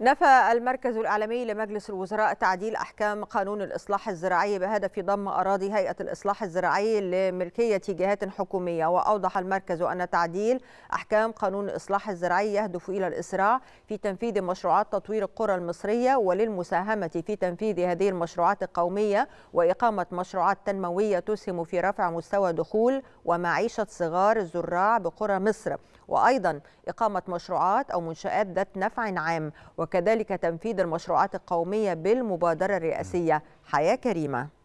نفى المركز الإعلامي لمجلس الوزراء تعديل أحكام قانون الإصلاح الزراعي بهدف ضم أراضي هيئة الإصلاح الزراعي لملكية جهات حكومية وأوضح المركز أن تعديل أحكام قانون الإصلاح الزراعي يهدف إلى الإسراع في تنفيذ مشروعات تطوير القرى المصرية وللمساهمة في تنفيذ هذه المشروعات القومية وإقامة مشروعات تنموية تسهم في رفع مستوى دخول ومعيشة صغار الزراع بقرى مصر وأيضا إقامة مشروعات أو منشآت ذات نفع عام وكذلك تنفيذ المشروعات القومية بالمبادرة الرئاسية حياة كريمة